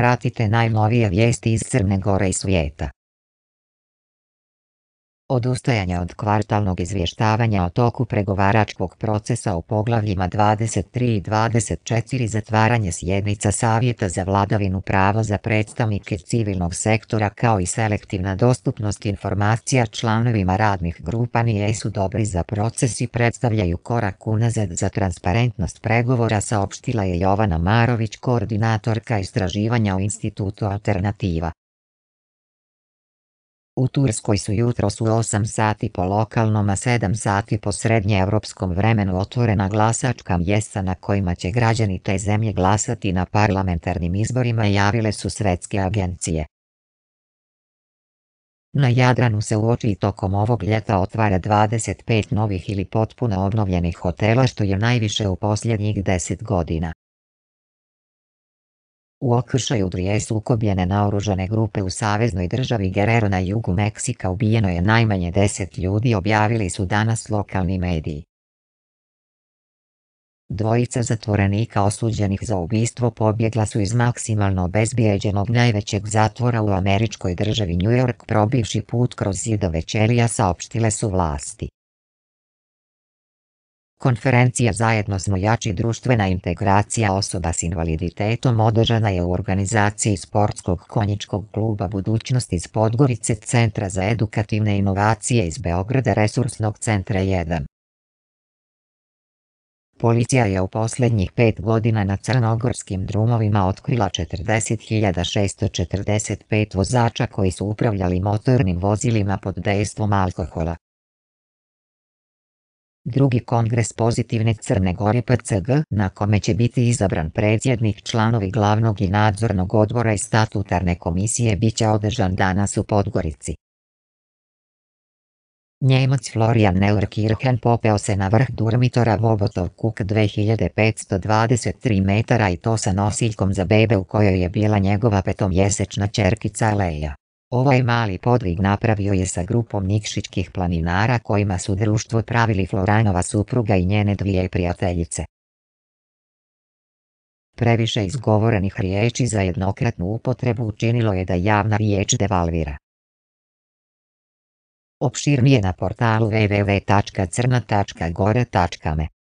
Pratite najnovije vijesti iz Crne Gore i svijeta. Odustajanje od kvartalnog izvještavanja o toku pregovaračkog procesa u poglavljima 23 i 24 zatvaranje sjednica Savjeta za vladavinu prava za predstavnike civilnog sektora kao i selektivna dostupnost informacija članovima radnih grupa su dobri za proces i predstavljaju korak unazad za transparentnost pregovora saopštila je Jovana Marović koordinatorka istraživanja u Institutu Alternativa. U Turskoj su jutros u 8 sati po lokalnom a 7 sati po srednjeevropskom vremenu otvorena glasačka mjesta na kojima će građani te zemlje glasati na parlamentarnim izborima javile su svetske agencije. Na Jadranu se uoči i tokom ovog ljeta otvara 25 novih ili potpuno obnovljenih hotela što je najviše u posljednjih 10 godina. U okršaju dvije sukobljene naoružane grupe u saveznoj državi Guerrero na jugu Meksika ubijeno je najmanje deset ljudi objavili su danas lokalni mediji. Dvojica zatvorenika osuđenih za ubistvo pobjegla su iz maksimalno obezbijeđenog najvećeg zatvora u američkoj državi New York probivši put kroz zidove čelija saopštile su vlasti. Konferencija zajedno smo jači društvena integracija osoba s invaliditetom održana je u organizaciji Sportskog konjičkog kluba Budućnost iz Podgorice Centra za edukativne inovacije iz Beograda Resursnog centra 1. Policija je u posljednjih pet godina na crnogorskim drumovima otkrila 40.645 vozača koji su upravljali motornim vozilima pod dejstvom alkohola. Drugi kongres pozitivne Crne Gore PCG na kome će biti izabran predsjednik članovi glavnog i nadzornog odbora i statutarne komisije bit će održan danas u Podgorici. Njemac Florian Neurkirchen popeo se na vrh Durmitora Vobotov kuk 2523 metara i to sa nosiljkom za bebe u kojoj je bila njegova petomjesečna čerkica Leja. Ovaj mali podvig napravio je sa grupom nikšićkih planinara kojima su društvo pravili Floranova supruga i njene dvije prijateljice. Previše izgovorenih riječi za jednokratnu upotrebu učinilo je da javna riječ devalvira. Opširnije na portalu www.crna.gore.me